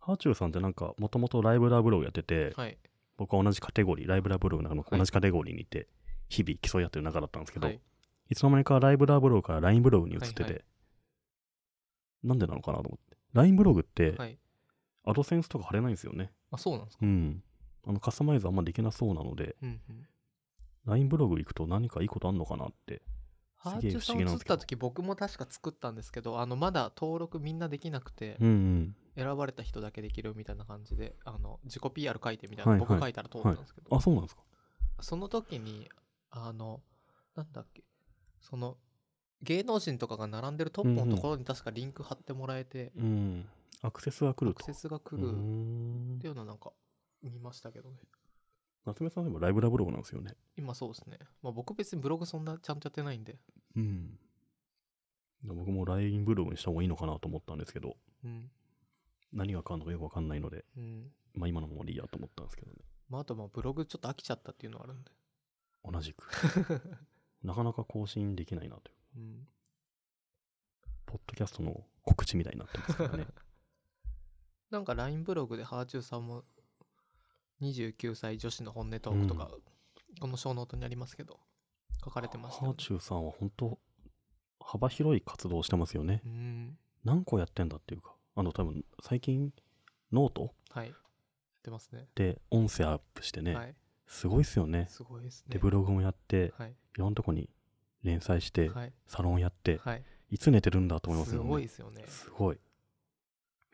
ハーチューさんってなんか、もともとライブラブローやってて、はい、僕は同じカテゴリー、ライブラブローのの同じカテゴリーにいて、日々競い合ってる中だったんですけど、はい、いつの間にかライブラブローからラインブログに移ってて、はいはい、なんでなのかなと思って。ラインブログって、はい、アドセンスとか貼れないんですよね。あ、そうなんですかうん。あの、カスタマイズあんまできなそうなので、うんラインブログ行くと何かいいことあんのかなって。ハーチューさん映った時僕も確か作ったんですけどあのまだ登録みんなできなくて、うんうん、選ばれた人だけできるみたいな感じであの自己 PR 書いてみたいな、はいはい、僕書いたら通ったんですけど、はい、あそうなんですかその時にあのなんだっけその芸能人とかが並んでるトップのところに確かリンク貼ってもらえて、うん、うん、アクセスが来るとアクセスが来るっていうのはなんか見ましたけどね夏目さんでもライブラブログなんですよね今そうですね、まあ、僕別にブログそんなちゃんとやってないんでうん僕も LINE ブログにした方がいいのかなと思ったんですけど、うん、何が変わるのかよくわかんないので、うん。まあ今のままでいいやと思ったんですけどね。まああとまあブログちょっと飽きちゃったっていうのはあるんで。同じく。なかなか更新できないなという。うん。ポッドキャストの告知みたいになってますからね。なんか LINE ブログでハーチューさんも29歳女子の本音トークとか、うん、この小ノートにありますけど、書かれてました、ね、ハーチューさんは本当幅広い活動をしてますよね。うん、何個やってんだっていうか。あの多分最近ノートはいやってますねで音声アップしてね、はいすごいっすよねすごいですねでブログもやって、はいいろんなとこに連載して、はいサロンやってはいいつ寝てるんだと思いますすよねごいすよねすごい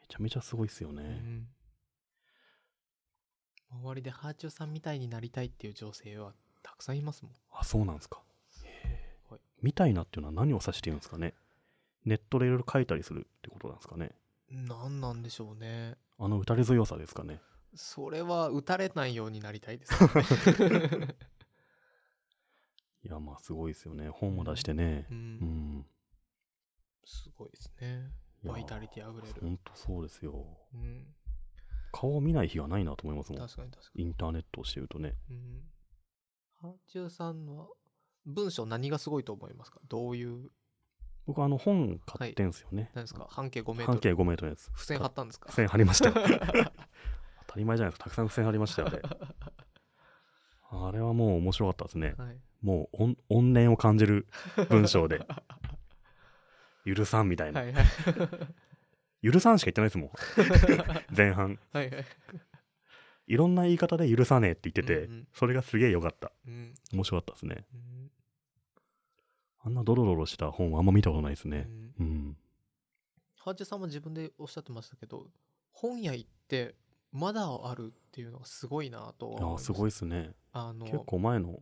めちゃめちゃすごいっすよね、うん周りでハーチューさんみたいになりたいっていう女性はたくさんいますもんあそうなんですかへえはいみたいなっていうのは何を指しているんですかねネットでいろいろ書いたりするってことなんですかね何なんでしょうねあの打たれ強さですかねそれは打たれないようになりたいです、ね、いやまあすごいですよね本も出してね、うん、うん、すごいですねバイタリティあぐれるほんとそうですよ、うん、顔を見ない日がないなと思いますもん確かに確かにインターネットをしてるとねうんハンチュさんの文章何がすごいと思いますかどういう僕あの本買ってんすよね。何ですか半径5メートル。半径5メートルのやつ。付箋貼ったんですか付箋貼りました 当たり前じゃないですか。たくさん付箋貼りましたよ、あれ。あれはもう面白かったですね。はい、もう怨念を感じる文章で。許さんみたいな。はいはい、許さんしか言ってないですもん。前半。はいはい。いろんな言い方で許さねえって言ってて、うんうん、それがすげえ良かった、うん、面白かったですね。うんあんなドロドロした本はあんま見たことないですね。ハーチさんも自分でおっしゃってましたけど、本屋行ってまだあるっていうのがすごいなとあすごいですね。あの結構前の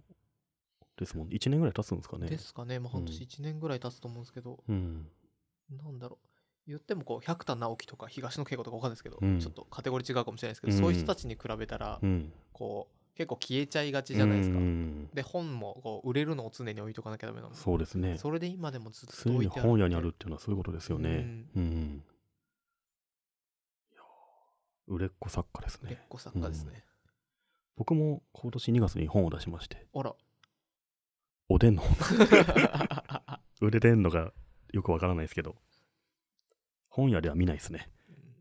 ですもん、1年ぐらい経つんですかね。ですかね、まあ、半年1年ぐらい経つと思うんですけど、うん、なんだろう。言ってもこう百田直樹とか東野圭吾とか分かんないですけど、うん、ちょっとカテゴリー違うかもしれないですけど、うん、そういう人たちに比べたら、こう結構消えちゃいがちじゃないですか。で、本もこう売れるのを常に置いとかなきゃダメなの。そうですね。それで今でもずっと置いてある。本屋にあるっていうのはそういうことですよね。うん。売れっ子作家ですね。売れっ子作家ですね。僕も今年2月に本を出しまして。あら。おでんの 売れてんのかよくわからないですけど。本屋では見ないですね。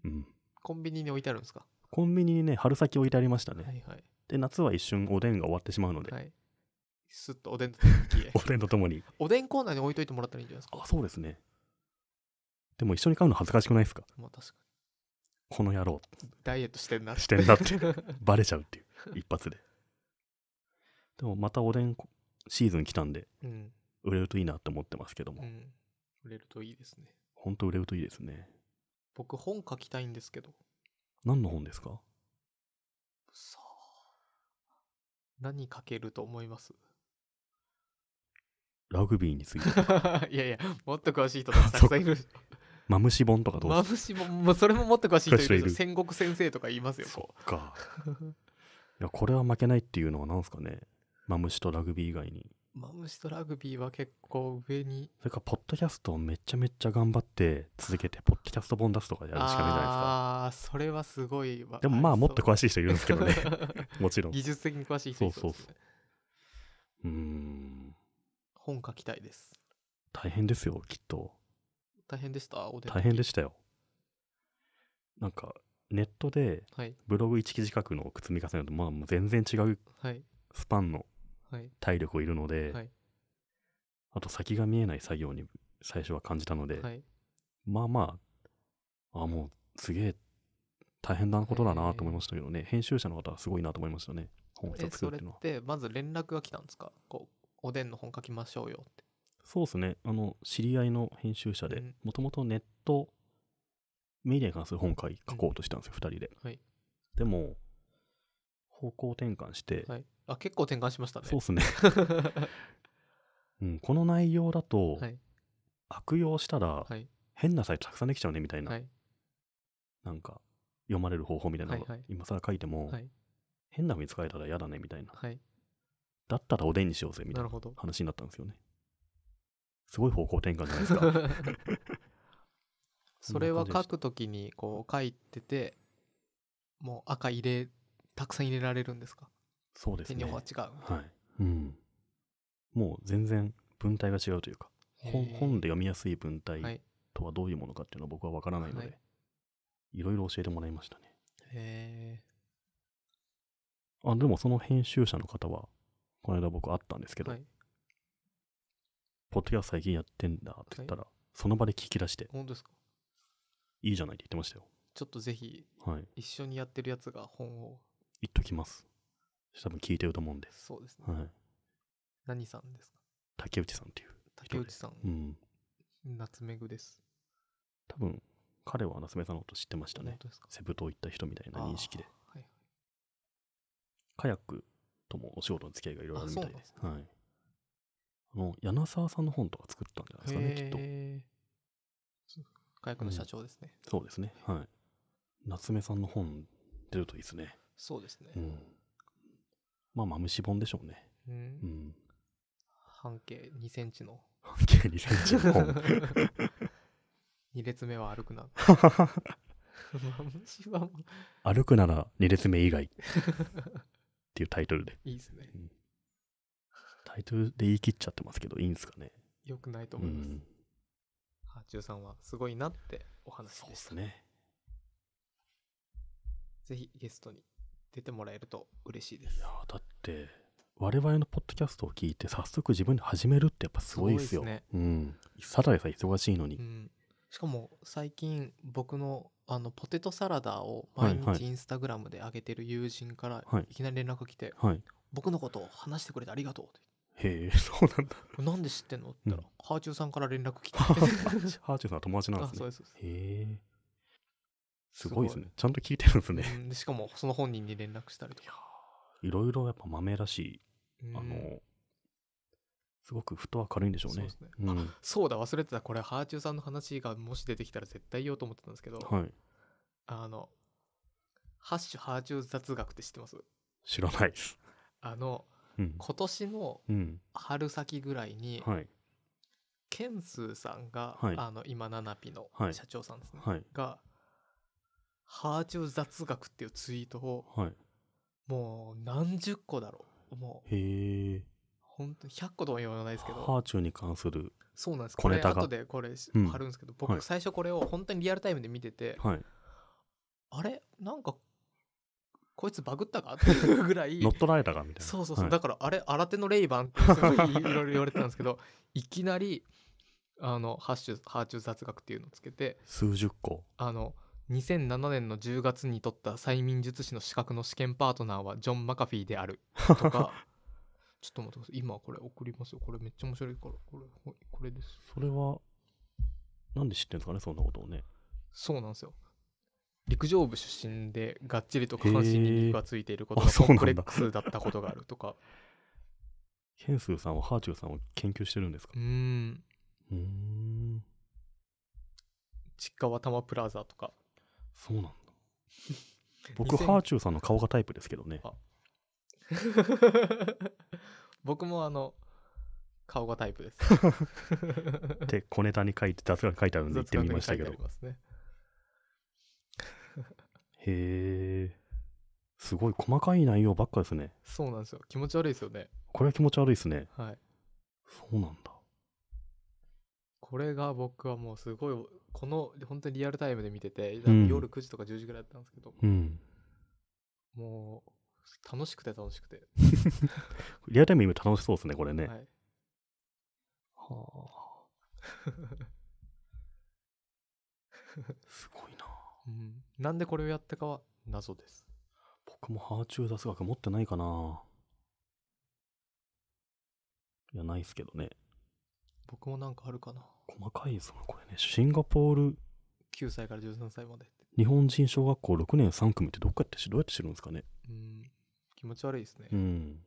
うん。コンビニに置いてあるんですかコンビニにね、春先置いてありましたね。はいはい。で夏は一瞬おでんが終わってしまうので、はい、すっとおでんと おでんとともにおでんコーナーに置いといてもらったらいいんじゃないですかあそうですねでも一緒に買うの恥ずかしくないですかまあ確かにこの野郎ダイエットしてんなしてんなって バレちゃうっていう一発ででもまたおでんシーズン来たんで、うん、売れるといいなって思ってますけども、うん、売れるといいですねほんと売れるといいですね僕本書きたいんですけど何の本ですか何かけると思いますラグビーについて いやいや、もっと詳しい人たくさんいる。マムシボンとかどうマムシ本、もそれももっと詳しい人いるいる戦国先生とか言いますよ。そっか。いや、これは負けないっていうのは何ですかね。マムシとラグビー以外に。マムシとラグビーは結構上に。それから、ポッドキャストをめちゃめちゃ頑張って続けて、ポッドキャスト本出すとかやるしかないじゃないですか。ああ、それはすごいわ。でもまあ、もっと詳しい人いるんですけどね。もちろん。技術的に詳しい人いる、ね、そうそうそう。うん。本書きたいです。大変ですよ、きっと。大変でしたお大変でしたよ。なんか、ネットでブログ1記事書くのを積み重ねると、まあ、もう全然違うスパンの体力をいるので、はい、あと先が見えない作業に最初は感じたので、はい、まあまああもうすげえ大変なことだなと思いましたけどね、編集者の方はすごいなと思いましたね本を一つ作るっていうのはそれってまず連絡が来たんですかこうおでんの本書きましょうよってそうですねあの知り合いの編集者でもともとネットメディアに関する本書書こうとしたんですよ、うん、2人で、はい、でも方向転換して、はい、あ結構転換しましたね。そうですね、うん。この内容だと、はい、悪用したら、はい、変なサイトたくさんできちゃうねみたいな、はい、なんか読まれる方法みたいなのが、はいはい、今更書いても、はい、変なふうに使えたら嫌だねみたいな、だったらおでんにしようぜみたいな話になったんですよね。すごい方向転換じゃないですか。それは書くときにこう書いててもう赤入れたくさん入れられるんですかそうですね。違う。はい。うん。もう全然文体が違うというか、本で読みやすい文体とはどういうものかっていうのは僕はわからないので、はい、いろいろ教えてもらいましたね。へえ。あ、でもその編集者の方は、この間僕会ったんですけど、はい、ポッドキャスト最近やってんだって言ったら、はい、その場で聞き出して、本当ですかいいじゃないって言ってましたよ。ちょっとぜひ、はい、一緒にやってるやつが本を。言っときます。多分聞いてると思うんで。そうですね。はい、何さんですか竹内さんっていう。竹内さん。うん。夏目具です。多分、彼は夏目さんのこと知ってましたね。セブ島行った人みたいな認識で。はいはい、カヤックともお仕事の付き合いがいろいろあるみたいです。ですね、はい。あの、柳沢さんの本とか作ったんじゃないですかね、きっと。カヤックの社長ですね、うん、そうですね。はい。夏目さんの本出るといいですね。そうですね。うんまあまあ虫本でしょうね。うん。うん、半径2センチの。半径2センチの本。2 列目は歩くな。歩くなら2列目以外。っていうタイトルで。いいですね、うん、タイトルで言い切っちゃってますけど、いいんですかね。よくないと思います。うん、は中はすごいなってお話でした。そうですね。ぜひゲストに出てもらえると嬉しいです。いやだって我々のポッドキャストを聞いて早速自分で始めるってやっぱすごいですよ。ね、うん。サラエさん忙しいのに。うん、しかも最近僕のあのポテトサラダを毎日インスタグラムで上げてる友人からいきなり連絡来て、はいはい、僕のことを話してくれてありがとうって。へえ、そうなんだ。なんで知ってんのって言ったら、うん、ハーチューさんから連絡来て。ハーチューさんは友達なんですね。あそうです。へえ。すごいですね。ちゃんと聞いてるんですね。でしかも、その本人に連絡したりとか。いろいろやっぱ豆らしい、あの、すごくふと明るいんでしょうね。そう、ねうん、そうだ、忘れてた。これ、ハーチューさんの話がもし出てきたら絶対言おうと思ってたんですけど、はい、あの、ハッシュハーチュー雑学って知ってます知らないです。あの、うん、今年の春先ぐらいに、はい、ケンスーさんが、はい、あの今ナナピの社長さんですね、がハーチュー雑学っていうツイートを、はい、もう何十個だろう。もう。へえ。本当に100個とは言わないですけど。ハーチューに関するそうなんです。これ後でこれ貼るんですけど、うん、僕最初これを本当にリアルタイムで見てて、はい、あれなんかこいつバグったかっていうぐらい 乗っ取られたかみたいなそうそうそう、はい、だからあれ新手のレイバンってすごいいろいろ 言われてたんですけどいきなりあのハッシュハーチュー雑学っていうのをつけて数十個あの2007年の10月に取った催眠術師の資格の試験パートナーはジョン・マカフィーであるとか ちょっと待ってください今これ送りますよこれめっちゃ面白いからこれこれですそれはなんで知ってんですかねそんなことをねそうなんですよ陸上部出身でがっちりと下半身に肉がついていることがコンプレックスだったことがあるとかケンスーさんはハーチューさんを研究してるんですかうんうん実家は多摩プラザとかそうなんだ。僕、ハーチューさんの顔がタイプですけどね。僕もあの、顔がタイプです。って、小ネタに書いて、雑学書いてあるんで言ってみましたけど。ね、へえ。すごい細かい内容ばっかですね。そうなんですよ。気持ち悪いですよね。これは気持ち悪いですね。はい。そうなんだ。これが僕はもうすごいこの本当にリアルタイムで見てて、夜9時とか10時ぐらいだったんですけど、うん、もう楽しくて楽しくて リアルタイム今楽しそうですねこれね、はい、はあすごいな、うん、なんでこれをやったかは謎です僕もハーチュー雑学持ってないかないやないっすけどね僕もなんかあるかな細かいぞこれね。シンガポール。9歳から13歳まで。日本人小学校6年3組ってどっかってどうやって知るんですかね。うん。気持ち悪いですね。うん。